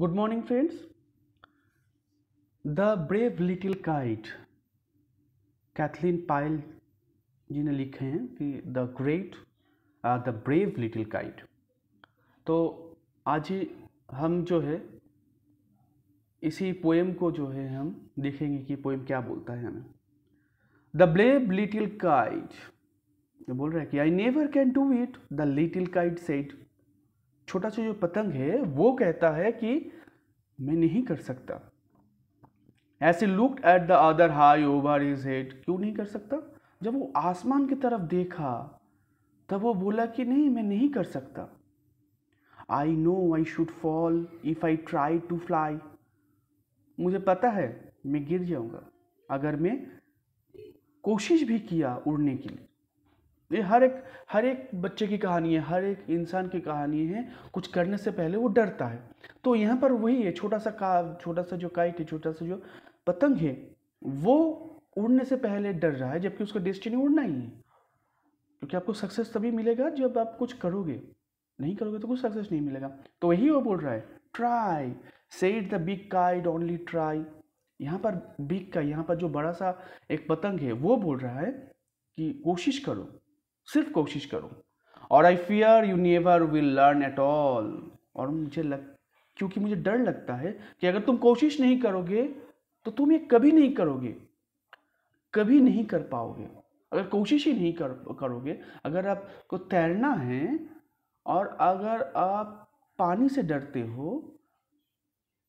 Good morning friends the brave little kite Kathleen Pyle ji ने लिखे हैं कि the great the brave little kite तो आज ही हम जो है इसी पोएम को जो है हम देखेंगे कि पोएम क्या बोलता है हमें द ब्रेव लिटिल काइट बोल रहा है कि I never can do it the little kite said छोटा सा जो पतंग है वो कहता है कि मैं नहीं कर सकता ऐसे uh at the other high over his head क्यों नहीं कर सकता जब वो आसमान की तरफ देखा तब वो बोला कि नहीं मैं नहीं कर सकता I know I should fall if I try to fly मुझे पता है मैं गिर जाऊंगा अगर मैं कोशिश भी किया उड़ने के लिए ये हर एक हर एक बच्चे की कहानी है हर एक इंसान की कहानी है कुछ करने से पहले वो डरता है तो यहाँ पर वही है छोटा सा का छोटा सा जो काइट है छोटा सा जो पतंग है वो उड़ने से पहले डर रहा है जबकि उसका डेस्टिनी उड़ना ही है क्योंकि आपको सक्सेस तभी मिलेगा जब आप कुछ करोगे नहीं करोगे तो कुछ सक्सेस नहीं मिलेगा तो वही वो बोल रहा है ट्राई से it the big kite only try यहाँ पर बिग का यहाँ पर जो बड़ा सा एक पतंग है वो बोल रहा है कि कोशिश करो सिर्फ कोशिश करो और I fear you never will learn at all और मुझे लग क्योंकि मुझे डर लगता है कि अगर तुम कोशिश नहीं करोगे तो तुम ये कभी नहीं करोगे कभी नहीं कर पाओगे अगर कोशिश ही नहीं कर करोगे अगर आपको तैरना है और अगर आप पानी से डरते हो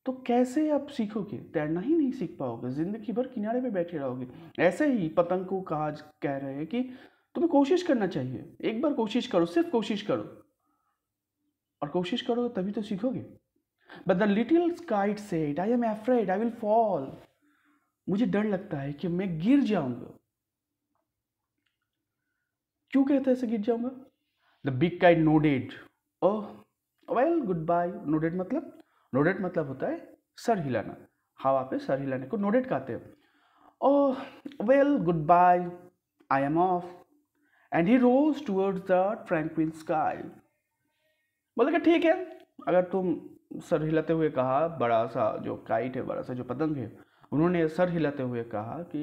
तो कैसे आप सीखोगे तैरना ही नहीं सीख पाओगे ज़िंदगी भर किनारे पे बैठे रहोगे ऐसे ही पतंग को कहा कह रहे हैं कि तुम्हें कोशिश करना चाहिए एक बार कोशिश करो सिर्फ कोशिश करो और कोशिश करो तभी तो सीखोगे but the little kite said I am afraid I will fall मुझे डर लगता है कि मैं गिर जाऊंगा क्यों कहता है ऐसे गिर जाऊंगा the big kite nodded oh well good bye nodded मतलब नोडेड मतलब होता है सर हिलाना हवा पे सर हिलाने को नोडेड कहते हैं oh well good bye I am off and he rose toward the tranquil sky बोले कि ठीक है अगर तुम सर हिलाते हुए कहा बड़ा सा जो काइट है बड़ा सा जो पतंग है उन्होंने सर हिलाते हुए कहा कि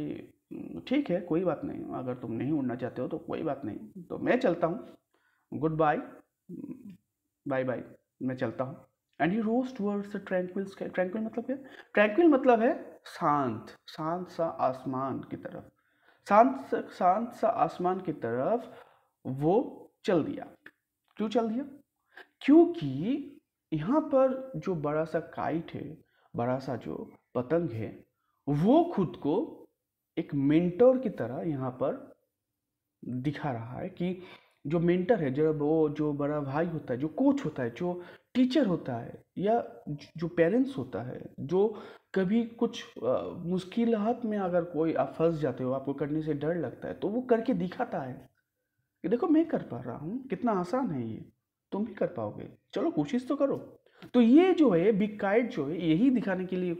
ठीक है कोई बात नहीं अगर तुम नहीं उड़ना चाहते हो तो कोई बात नहीं तो मैं चलता हूँ गुड बाय बाय बाय मैं चलता हूँ and he rose towards the tranquil tranquil मतलब क्या ट्रैंक्विल मतलब है शांत शांत सा आसमान की तरफ शांत शांत सा आसमान की तरफ वो चल दिया क्यों चल दिया क्योंकि यहाँ पर जो बड़ा सा काइट है बड़ा सा जो पतंग है वो खुद को एक मेंटोर की तरह यहाँ पर दिखा रहा है कि जो मेंटर है जब वो जो बड़ा भाई होता है जो कोच होता है जो टीचर होता है या जो पेरेंट्स होता है जो कभी कुछ मुश्किल हाथ में अगर कोई आप फंस जाते हो आपको करने से डर लगता है तो वो करके दिखाता है कि देखो मैं कर पा रहा हूँ कितना आसान है ये तुम भी कर पाओगे चलो कोशिश तो करो तो ये जो है बिग काइट जो है यही दिखाने के लिए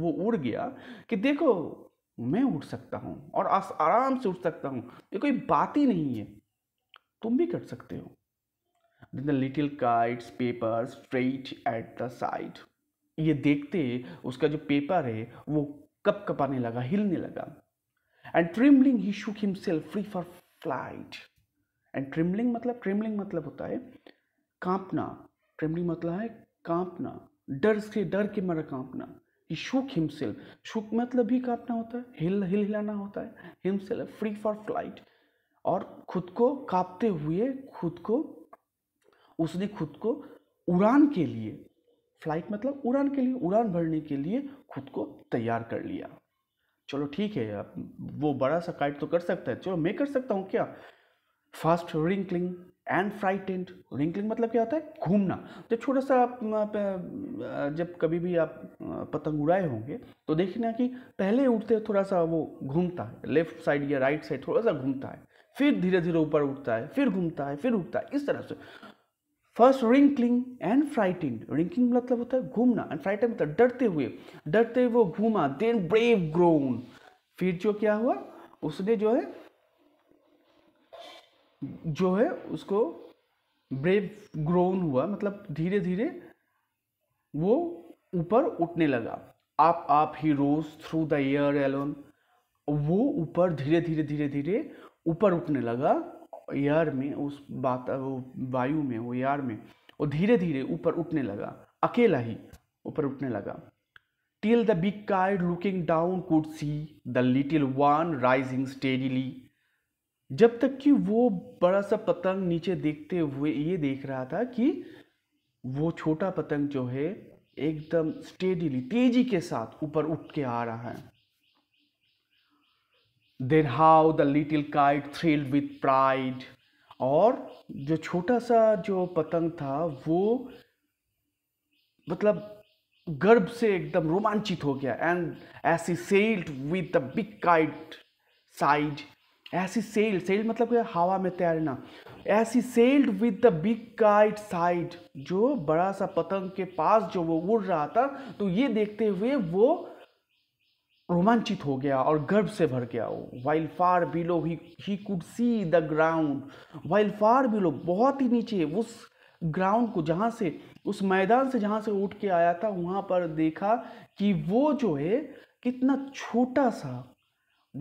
वो उड़ गया कि देखो मैं उड़ सकता हूँ और आराम से उठ सकता हूँ ये कोई बात ही नहीं है तुम भी कर सकते हो then the little kite's paper straight at the side ये देखते उसका जो पेपर है वो कप कपाने लगा हिलने लगा and trembling he shook himself free for flight and trembling मतलब ट्रिमलिंग मतलब होता है कांपना ट्रिमलिंग मतलब है कांपना डर से डर के मरा कांपना ही शुक हिमसेल्फ शुक मतलब भी कांपना होता है हिल हिल हिलाना होता है हिमसेल्फ फ्री फॉर फ्लाइट और खुद को कांपते हुए खुद को उसने खुद को उड़ान के लिए फ्लाइट मतलब उड़ान के लिए उड़ान भरने के लिए खुद को तैयार कर लिया चलो ठीक है यार वो बड़ा सा काइट तो कर सकता है चलो मैं कर सकता हूँ क्या fast wrinkling and frightened wrinkling मतलब क्या होता है घूमना जब तो छोटा सा आप जब कभी भी आप पतंग उड़ाए होंगे तो देखना कि पहले उड़ते थोड़ा सा वो घूमता है लेफ्ट साइड या राइट साइड थोड़ा सा घूमता है फिर धीरे धीरे ऊपर उठता है फिर घूमता है फिर उठता है इस तरह से first wrinkling and frightening wrinkling मतलब होता है घूमना एंड फ्राइटिंग मतलब डरते हुए डरते हुए वो घूमा देन ब्रेव ग्रोन फिर जो क्या हुआ उसने जो है जो है उसको ब्रेव ग्रोन हुआ मतलब धीरे धीरे वो ऊपर उठने लगा आप आप ही rose through the air alone वो ऊपर धीरे धीरे धीरे धीरे ऊपर उठने लगा एयर में उस बात वायु में वो एयर में वो धीरे धीरे ऊपर उठने लगा अकेला ही ऊपर उठने लगा till the big car looking down could see the little one rising steadily जब तक कि वो बड़ा सा पतंग नीचे देखते हुए ये देख रहा था कि वो छोटा पतंग जो है एकदम स्टेडीली तेजी के साथ ऊपर उठ के आ रहा है then how the little kite thrilled with pride और जो छोटा सा जो पतंग था वो मतलब गर्भ से एकदम रोमांचित हो गया and as sailed with the big kite side ऐसी सेल्ड सेल्ड मतलब क्या हवा में तैरना ऐसी sailed with the big kite side जो बड़ा सा पतंग के पास जो वो उड़ रहा था तो ये देखते हुए वो रोमांचित हो गया और गर्व से भर गया वो while far below he could see the ground while far below बहुत ही नीचे उस ग्राउंड को जहाँ से उस मैदान से जहाँ से उठ के आया था वहाँ पर देखा कि वो जो है कितना छोटा सा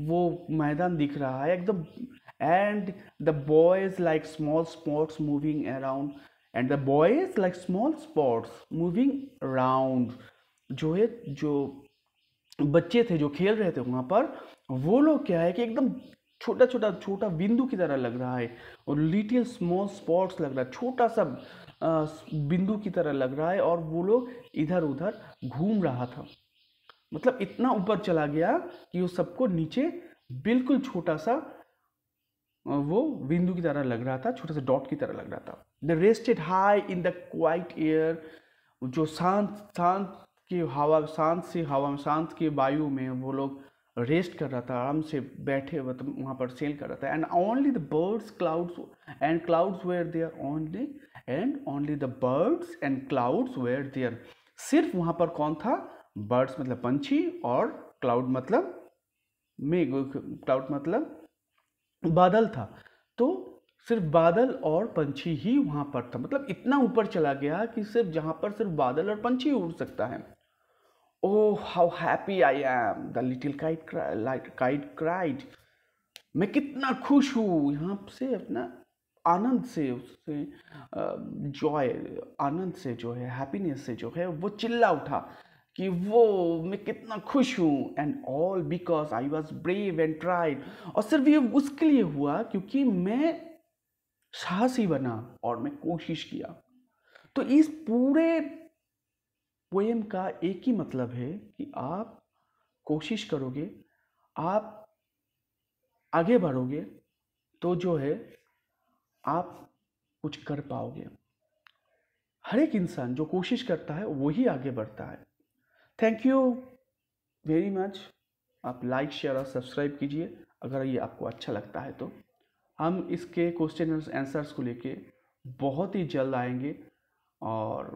वो मैदान दिख रहा है एकदम and the boys like small spots moving around and the boys like small spots moving around जो है जो बच्चे थे जो खेल रहे थे वहाँ पर वो लोग क्या है कि एकदम छोटा छोटा छोटा बिंदु की तरह लग रहा है और लिटिल स्मॉल स्पॉट्स लग रहा है छोटा सा बिंदु की तरह लग रहा है और वो लोग इधर उधर घूम रहा था मतलब इतना ऊपर चला गया कि वो सबको नीचे बिल्कुल छोटा सा वो बिंदु की तरह लग रहा था छोटा सा डॉट की तरह लग रहा था the rested high in the quiet air जो शांत शांत की हवा शांत सी हवा शांत की वायु में वो लोग रेस्ट कर रहा था आराम से बैठे हुए तो वहाँ पर सेल कर रहा था and only the birds clouds and clouds were there only and only the birds and clouds were there सिर्फ वहाँ पर कौन था बर्ड्स मतलब पंछी और क्लाउड मतलब मेघ क्लाउड मतलब बादल था तो सिर्फ बादल और पंछी ही वहाँ पर था मतलब इतना ऊपर चला गया कि सिर्फ जहाँ पर सिर्फ बादल और पंछी उड़ सकता है Oh, how happy I am! The little kite cried. Kite cried. मैं कितना खुश हूँ यहाँ से अपना आनंद से उससे जॉय आनंद से जो है हैप्पीनेस से जो है वो चिल्ला उठा कि वो मैं कितना खुश हूँ and all because I was brave and tried और सिर्फ ये उसके लिए हुआ क्योंकि मैं साहसी बना और मैं कोशिश किया तो इस पूरे पोएम का एक ही मतलब है कि आप कोशिश करोगे आप आगे बढ़ोगे तो जो है आप कुछ कर पाओगे हर एक इंसान जो कोशिश करता है वही आगे बढ़ता है थैंक यू वेरी मच आप लाइक शेयर और सब्सक्राइब कीजिए अगर ये आपको अच्छा लगता है तो हम इसके क्वेश्चन आंसर्स को लेके बहुत ही जल्द आएंगे और